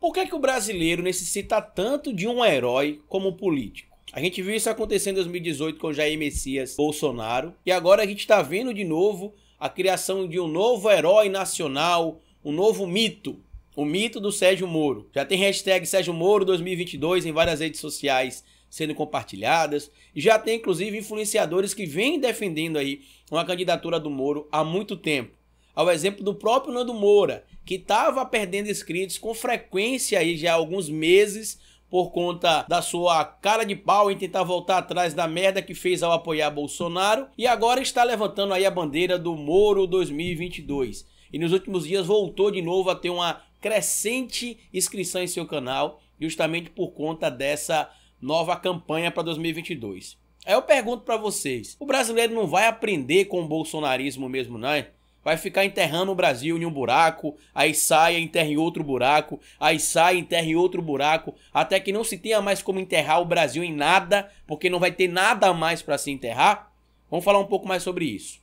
Por que, é que o brasileiro necessita tanto de um herói como político? A gente viu isso acontecer em 2018 com Jair Messias Bolsonaro e agora a gente está vendo de novo a criação de um novo herói nacional, um novo mito. O mito do Sérgio Moro. Já tem hashtag Sérgio Moro 2022 em várias redes sociais sendo compartilhadas. E já tem, inclusive, influenciadores que vêm defendendo aí uma candidatura do Moro há muito tempo ao exemplo do próprio Nando Moura, que estava perdendo inscritos com frequência aí já há alguns meses por conta da sua cara de pau em tentar voltar atrás da merda que fez ao apoiar Bolsonaro e agora está levantando aí a bandeira do Moro 2022. E nos últimos dias voltou de novo a ter uma crescente inscrição em seu canal, justamente por conta dessa nova campanha para 2022. Aí eu pergunto para vocês, o brasileiro não vai aprender com o bolsonarismo mesmo, não é? Vai ficar enterrando o Brasil em um buraco, aí sai, enterra em outro buraco, aí sai, enterra em outro buraco, até que não se tenha mais como enterrar o Brasil em nada, porque não vai ter nada mais para se enterrar? Vamos falar um pouco mais sobre isso.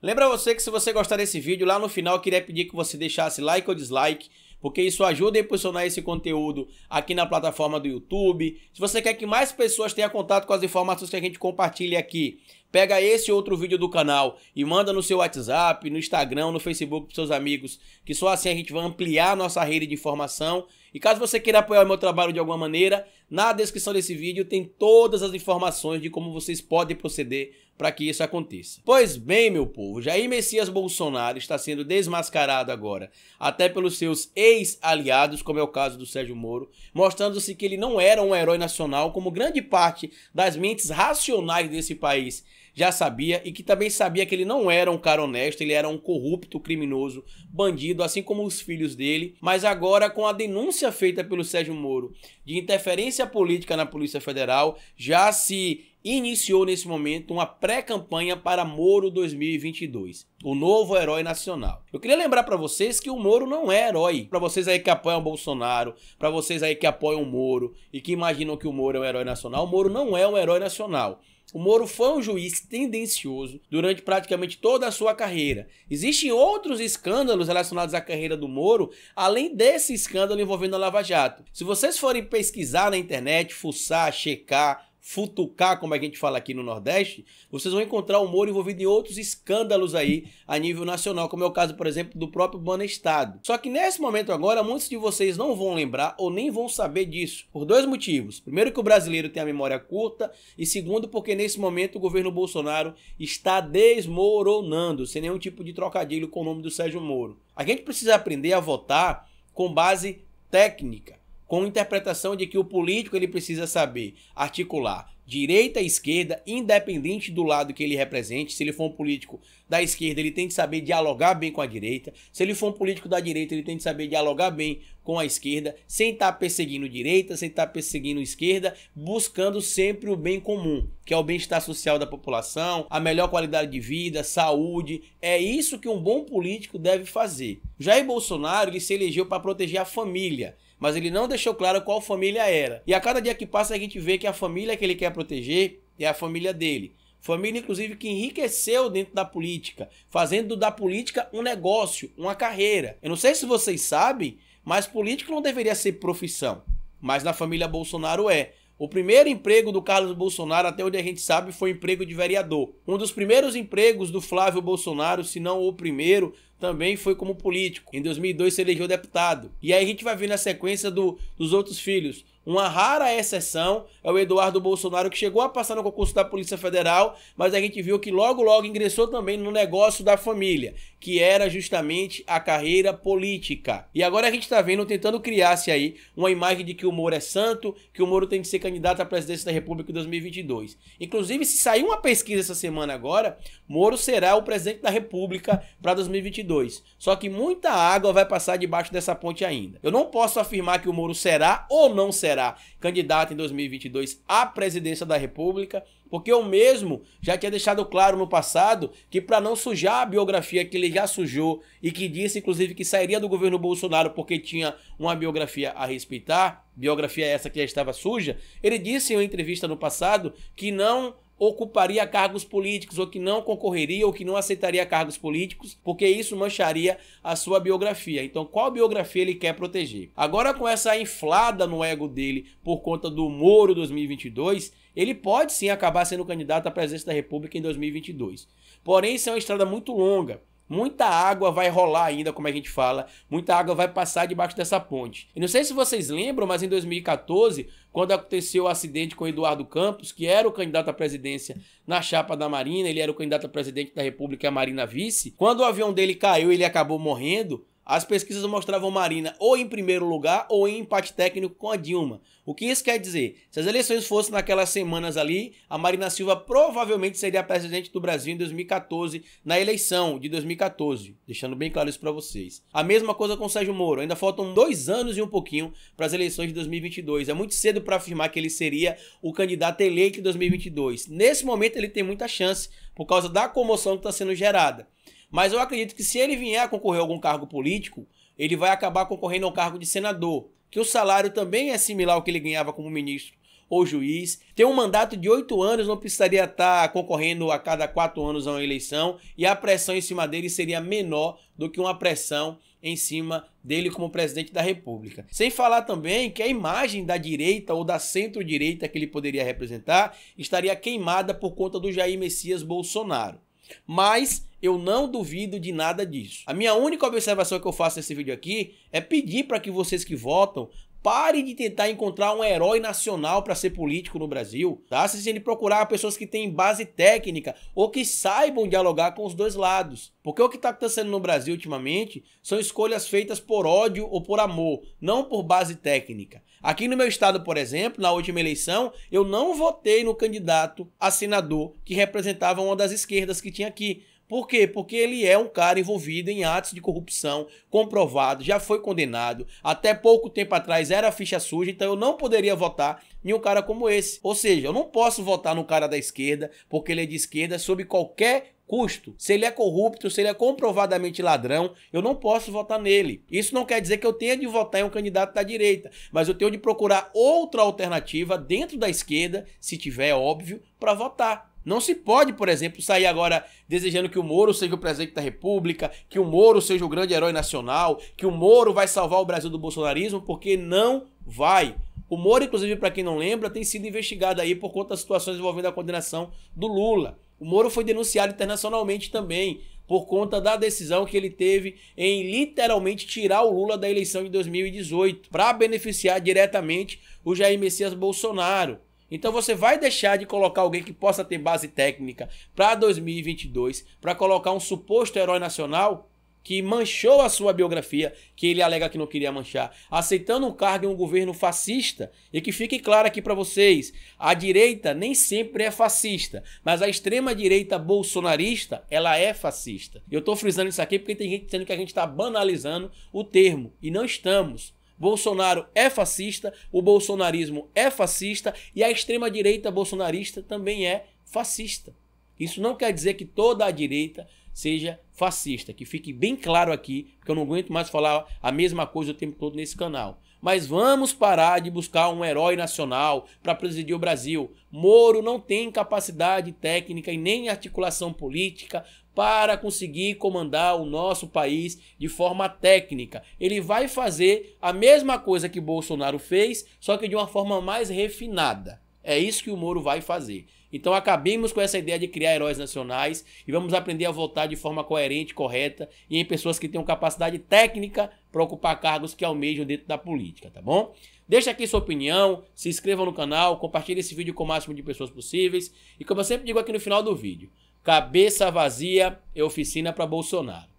Lembra você que se você gostar desse vídeo, lá no final eu queria pedir que você deixasse like ou dislike, porque isso ajuda a impulsionar esse conteúdo aqui na plataforma do YouTube. Se você quer que mais pessoas tenham contato com as informações que a gente compartilha aqui, Pega esse outro vídeo do canal e manda no seu WhatsApp, no Instagram, no Facebook para seus amigos, que só assim a gente vai ampliar a nossa rede de informação. E caso você queira apoiar o meu trabalho de alguma maneira, na descrição desse vídeo tem todas as informações de como vocês podem proceder para que isso aconteça. Pois bem, meu povo, Jair Messias Bolsonaro está sendo desmascarado agora, até pelos seus ex-aliados, como é o caso do Sérgio Moro, mostrando-se que ele não era um herói nacional, como grande parte das mentes racionais desse país já sabia e que também sabia que ele não era um cara honesto, ele era um corrupto, criminoso, bandido, assim como os filhos dele. Mas agora, com a denúncia feita pelo Sérgio Moro de interferência política na Polícia Federal, já se iniciou nesse momento uma pré-campanha para Moro 2022, o novo herói nacional. Eu queria lembrar para vocês que o Moro não é herói. Para vocês aí que apoiam o Bolsonaro, para vocês aí que apoiam o Moro e que imaginam que o Moro é um herói nacional, o Moro não é um herói nacional. O Moro foi um juiz tendencioso durante praticamente toda a sua carreira. Existem outros escândalos relacionados à carreira do Moro, além desse escândalo envolvendo a Lava Jato. Se vocês forem pesquisar na internet, fuçar, checar, futucar, como a gente fala aqui no Nordeste, vocês vão encontrar o Moro envolvido em outros escândalos aí a nível nacional, como é o caso, por exemplo, do próprio Banestado. Só que nesse momento agora, muitos de vocês não vão lembrar ou nem vão saber disso, por dois motivos. Primeiro que o brasileiro tem a memória curta e segundo porque nesse momento o governo Bolsonaro está desmoronando, sem nenhum tipo de trocadilho com o nome do Sérgio Moro. A gente precisa aprender a votar com base técnica com a interpretação de que o político ele precisa saber articular direita e esquerda, independente do lado que ele represente. Se ele for um político da esquerda, ele tem que saber dialogar bem com a direita. Se ele for um político da direita, ele tem que saber dialogar bem com a esquerda, sem estar tá perseguindo direita, sem estar tá perseguindo esquerda, buscando sempre o bem comum, que é o bem-estar social da população, a melhor qualidade de vida, saúde. É isso que um bom político deve fazer. Jair Bolsonaro ele se elegeu para proteger a família mas ele não deixou claro qual família era. E a cada dia que passa a gente vê que a família que ele quer proteger é a família dele. Família, inclusive, que enriqueceu dentro da política, fazendo da política um negócio, uma carreira. Eu não sei se vocês sabem, mas político não deveria ser profissão. Mas na família Bolsonaro é. O primeiro emprego do Carlos Bolsonaro, até onde a gente sabe, foi emprego de vereador. Um dos primeiros empregos do Flávio Bolsonaro, se não o primeiro, também foi como político. Em 2002 se elegeu deputado. E aí a gente vai ver na sequência do, dos outros filhos. Uma rara exceção é o Eduardo Bolsonaro, que chegou a passar no concurso da Polícia Federal, mas a gente viu que logo, logo ingressou também no negócio da família, que era justamente a carreira política. E agora a gente está vendo, tentando criar-se aí uma imagem de que o Moro é santo, que o Moro tem de ser candidato à presidência da República em 2022. Inclusive, se sair uma pesquisa essa semana agora, Moro será o presidente da República para 2022. Só que muita água vai passar debaixo dessa ponte ainda. Eu não posso afirmar que o Moro será ou não será será candidato em 2022 à presidência da República, porque eu mesmo já tinha deixado claro no passado que para não sujar a biografia que ele já sujou e que disse inclusive que sairia do governo Bolsonaro porque tinha uma biografia a respeitar, biografia essa que já estava suja, ele disse em uma entrevista no passado que não ocuparia cargos políticos ou que não concorreria ou que não aceitaria cargos políticos, porque isso mancharia a sua biografia. Então, qual biografia ele quer proteger? Agora, com essa inflada no ego dele por conta do Moro 2022, ele pode sim acabar sendo candidato à presidência da República em 2022. Porém, isso é uma estrada muito longa. Muita água vai rolar ainda, como a gente fala, muita água vai passar debaixo dessa ponte. E não sei se vocês lembram, mas em 2014, quando aconteceu o acidente com Eduardo Campos, que era o candidato à presidência na chapa da Marina, ele era o candidato a presidente da República e a Marina vice, quando o avião dele caiu, ele acabou morrendo. As pesquisas mostravam Marina ou em primeiro lugar ou em empate técnico com a Dilma. O que isso quer dizer? Se as eleições fossem naquelas semanas ali, a Marina Silva provavelmente seria a presidente do Brasil em 2014, na eleição de 2014. Deixando bem claro isso para vocês. A mesma coisa com o Sérgio Moro. Ainda faltam dois anos e um pouquinho para as eleições de 2022. É muito cedo para afirmar que ele seria o candidato eleito em 2022. Nesse momento ele tem muita chance por causa da comoção que está sendo gerada. Mas eu acredito que se ele vier a concorrer a algum cargo político, ele vai acabar concorrendo ao cargo de senador, que o salário também é similar ao que ele ganhava como ministro ou juiz. Ter um mandato de oito anos não precisaria estar concorrendo a cada quatro anos a uma eleição e a pressão em cima dele seria menor do que uma pressão em cima dele como presidente da República. Sem falar também que a imagem da direita ou da centro-direita que ele poderia representar estaria queimada por conta do Jair Messias Bolsonaro. Mas eu não duvido de nada disso. A minha única observação que eu faço nesse vídeo aqui é pedir para que vocês que votam Pare de tentar encontrar um herói nacional para ser político no Brasil, tá? Se ele procurar pessoas que têm base técnica ou que saibam dialogar com os dois lados. Porque o que está acontecendo no Brasil ultimamente são escolhas feitas por ódio ou por amor, não por base técnica. Aqui no meu estado, por exemplo, na última eleição, eu não votei no candidato a senador que representava uma das esquerdas que tinha aqui. Por quê? Porque ele é um cara envolvido em atos de corrupção, comprovado, já foi condenado. Até pouco tempo atrás era ficha suja, então eu não poderia votar em um cara como esse. Ou seja, eu não posso votar no cara da esquerda, porque ele é de esquerda, sob qualquer custo. Se ele é corrupto, se ele é comprovadamente ladrão, eu não posso votar nele. Isso não quer dizer que eu tenha de votar em um candidato da direita, mas eu tenho de procurar outra alternativa dentro da esquerda, se tiver óbvio, para votar. Não se pode, por exemplo, sair agora desejando que o Moro seja o presidente da República, que o Moro seja o grande herói nacional, que o Moro vai salvar o Brasil do bolsonarismo, porque não vai. O Moro, inclusive, para quem não lembra, tem sido investigado aí por conta das situações envolvendo a condenação do Lula. O Moro foi denunciado internacionalmente também por conta da decisão que ele teve em literalmente tirar o Lula da eleição de 2018 para beneficiar diretamente o Jair Messias Bolsonaro. Então você vai deixar de colocar alguém que possa ter base técnica para 2022 para colocar um suposto herói nacional que manchou a sua biografia, que ele alega que não queria manchar, aceitando um cargo em um governo fascista. E que fique claro aqui para vocês, a direita nem sempre é fascista, mas a extrema direita bolsonarista, ela é fascista. Eu estou frisando isso aqui porque tem gente dizendo que a gente está banalizando o termo e não estamos. Bolsonaro é fascista, o bolsonarismo é fascista e a extrema-direita bolsonarista também é fascista. Isso não quer dizer que toda a direita seja fascista. Que fique bem claro aqui, porque eu não aguento mais falar a mesma coisa o tempo todo nesse canal. Mas vamos parar de buscar um herói nacional para presidir o Brasil. Moro não tem capacidade técnica e nem articulação política para conseguir comandar o nosso país de forma técnica. Ele vai fazer a mesma coisa que Bolsonaro fez, só que de uma forma mais refinada. É isso que o Moro vai fazer. Então acabemos com essa ideia de criar heróis nacionais e vamos aprender a votar de forma coerente, correta e em pessoas que tenham capacidade técnica para ocupar cargos que almejam dentro da política, tá bom? Deixa aqui sua opinião, se inscreva no canal, compartilhe esse vídeo com o máximo de pessoas possíveis e como eu sempre digo aqui no final do vídeo, cabeça vazia é oficina para Bolsonaro.